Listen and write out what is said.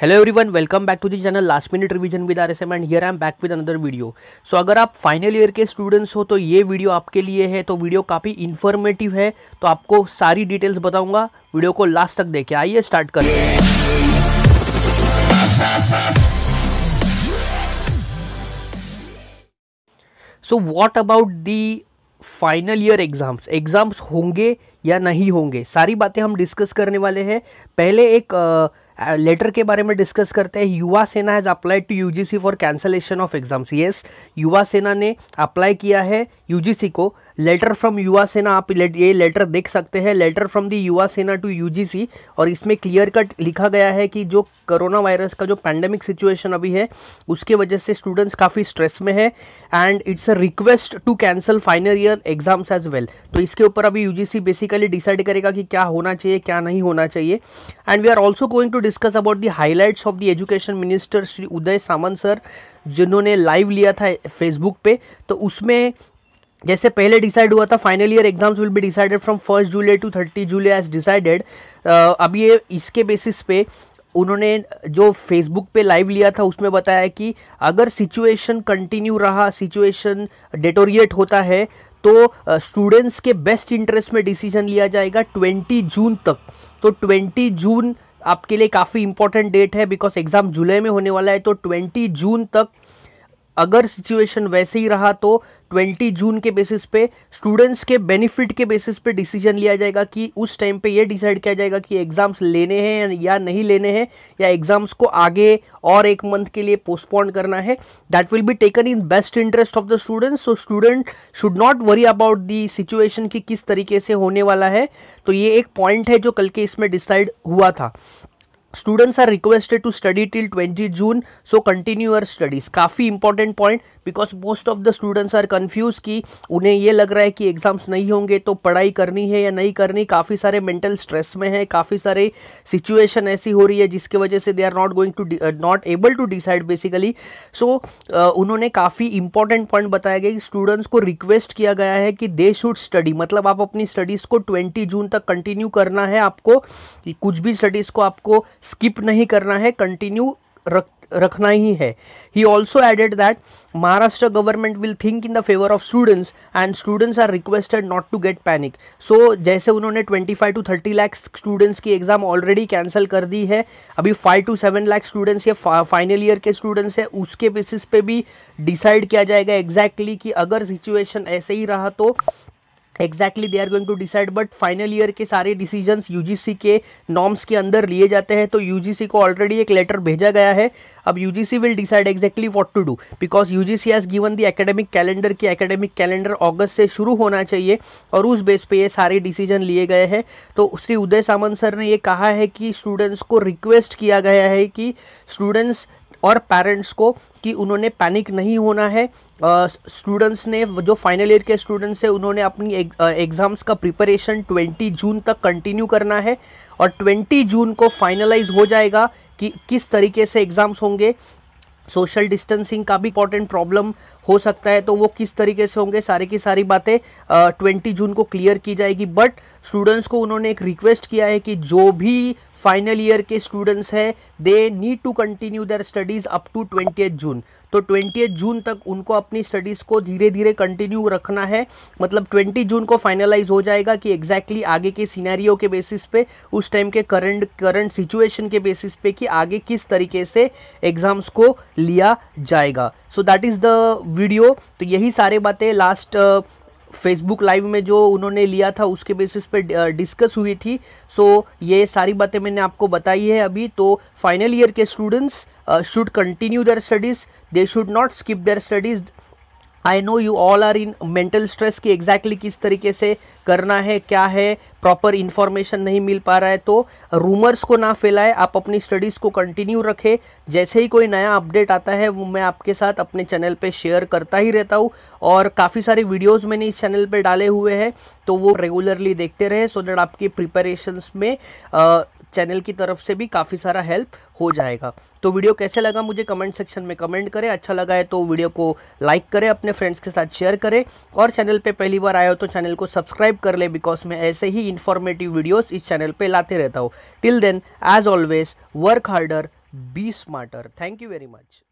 hello everyone welcome back to the channel last minute revision with R S M and here I am back with another video so अगर आप final year के students हो तो ये video आपके लिए है तो वीडियो काफ़ी इन्फॉर्मेटिव है तो आपको सारी डिटेल्स बताऊंगा वीडियो को लास्ट तक देखे आइए स्टार्ट करें so what about the final year exams exams होंगे या नहीं होंगे सारी बातें हम डिस्कस करने वाले हैं पहले एक uh, लेटर के बारे में डिस्कस करते हैं Yuva Sena has applied to UGC for cancellation of exams yes Yuva Sena ने अप्लाई किया है यूजीसी को लेटर फ्रॉम युवा सेना आप ये लेटर देख सकते हैं लेटर फ्रॉम दी युवा सेना टू यूजीसी और इसमें क्लियर कट लिखा गया है कि जो कोरोना वायरस का जो पैंडमिक सिचुएशन अभी है उसके वजह से स्टूडेंट्स काफ़ी स्ट्रेस में है and it's a request to cancel final year exams as well तो इसके ऊपर अभी यू बेसिकली डिसाइड करेगा कि क्या होना चाहिए क्या नहीं होना चाहिए and we are also going to discuss about the highlights of the education minister Shri Uday Samant sir जिन्होंने लाइव लिया था फेसबुक पे तो उसमें जैसे पहले डिसाइड हुआ था final year exams will be decided from first July to thirty July as decided अब ये इसके बेसिस पे उन्होंने जो फेसबुक पे लाइव लिया था उसमें बताया कि अगर सिचुएशन कंटिन्यू रहा सिचुएशन डेटोरिएट होता है तो स्टूडेंट्स के बेस्ट इंटरेस्ट में डिसीजन लिया जाएगा 20 जून तक तो 20 जून आपके लिए काफ़ी इंपॉर्टेंट डेट है बिकॉज एग्ज़ाम जुलाई में होने वाला है तो 20 जून तक अगर सिचुएशन वैसे ही रहा तो 20 जून के बेसिस पे स्टूडेंट्स के बेनिफिट के बेसिस पे डिसीजन लिया जाएगा कि उस टाइम पे ये डिसाइड किया जाएगा कि एग्ज़ाम्स लेने हैं या नहीं लेने हैं या एग्ज़ाम्स को आगे और एक मंथ के लिए पोस्टपोन करना है that will be taken in best interest of the students so student should not worry about the situation कि किस तरीके से होने वाला है तो ये एक पॉइंट है जो कल के इसमें डिसाइड हुआ था students are requested to study till 20 June so continue your studies काफ़ी important point because most of the students are confuse कि उन्हें ये लग रहा है कि एग्जाम्स नहीं होंगे तो पढ़ाई करनी है या नहीं करनी काफ़ी सारे मेंटल स्ट्रेस में है काफ़ी सारे सिचुएशन ऐसी हो रही है जिसके वजह से they are not going to not able to decide basically so उन्होंने काफ़ी इंपॉर्टेंट पॉइंट बताया गया कि स्टूडेंट्स को रिक्वेस्ट किया गया है कि दे शुड स्टडी मतलब आप अपनी स्टडीज़ को ट्वेंटी जून तक कंटिन्यू करना है आपको कुछ भी स्टडीज़ को आपको स्किप नहीं करना है कंटिन्यू रख रखना ही है he also added that Maharashtra government will think in the favour of students and students are requested not to get panic so जैसे उन्होंने 25 टू थर्टी लैक्स स्टूडेंट्स की एग्ज़ाम ऑलरेडी कैंसिल कर दी है अभी 5 टू 7 लैक्स स्टूडेंट्स ये फाइनल ईयर के students हैं उसके बेसिस पे भी डिसाइड किया जाएगा एग्जैक्टली exactly कि अगर सिचुएशन ऐसे ही रहा तो exactly they are going to decide but final year के सारे डिसीजंस यूजीसी के नॉर्म्स के अंदर लिए जाते हैं तो यूजीसी को ऑलरेडी एक लेटर भेजा गया है अब UGC will decide exactly what to do because UGC has given the academic calendar की एकेडमिक कैलेंडर अगस्त से शुरू होना चाहिए और उस बेस पे ये सारे डिसीजन लिए गए हैं तो श्री उदय सामंत सर ने ये कहा है कि स्टूडेंट्स को रिक्वेस्ट किया गया है कि स्टूडेंट्स और पेरेंट्स को कि उन्होंने पैनिक नहीं होना है स्टूडेंट्स uh, ने जो फाइनल ईयर के स्टूडेंट्स हैं उन्होंने अपनी एग्ज़ाम्स का प्रिपरेशन 20 जून तक कंटिन्यू करना है और 20 जून को फाइनलाइज हो जाएगा कि किस तरीके से एग्ज़ाम्स होंगे सोशल डिस्टेंसिंग का भी इंपॉर्टेंट प्रॉब्लम हो सकता है तो वो किस तरीके से होंगे सारी की सारी बातें ट्वेंटी जून को क्लियर की जाएगी बट स्टूडेंट्स को उन्होंने एक रिक्वेस्ट किया है कि जो भी फाइनल ईयर के स्टूडेंट्स हैं they need to continue their studies up to twenty June तो ट्वेंटी जून तक उनको अपनी स्टडीज़ को धीरे धीरे कंटिन्यू रखना है मतलब ट्वेंटी जून को फाइनलाइज हो जाएगा कि एग्जैक्टली exactly आगे के सीनारियो के बेसिस पे उस टाइम के करंट करंट सिचुएशन के बेसिस पे कि आगे किस तरीके से एग्ज़ाम्स को लिया जाएगा so that is the video तो यही सारे बातें लास्ट फेसबुक लाइव में जो उन्होंने लिया था उसके बेसिस पे डिस्कस हुई थी सो so, ये सारी बातें मैंने आपको बताई है अभी तो फाइनल ईयर के students should continue their studies they should not skip their studies I know you all are in mental stress की एग्जैक्टली exactly किस तरीके से करना है क्या है प्रॉपर इन्फॉर्मेशन नहीं मिल पा रहा है तो रूमर्स को ना फैलाए आप अपनी स्टडीज़ को कंटिन्यू रखें जैसे ही कोई नया अपडेट आता है वो मैं आपके साथ अपने चैनल पे शेयर करता ही रहता हूँ और काफ़ी सारे वीडियोस मैंने इस चैनल पे डाले हुए हैं तो वो रेगुलरली देखते रहे सो so दैट आपकी प्रिपरेशंस में आ, चैनल की तरफ से भी काफ़ी सारा हेल्प हो जाएगा तो वीडियो कैसे लगा मुझे कमेंट सेक्शन में कमेंट करें अच्छा लगा है तो वीडियो को लाइक करें अपने फ्रेंड्स के साथ शेयर करें और चैनल पे पहली बार आए हो तो चैनल को सब्सक्राइब कर ले बिकॉज मैं ऐसे ही इन्फॉर्मेटिव वीडियोस इस चैनल पे लाते रहता हूँ till then as always work harder be smarter thank you very much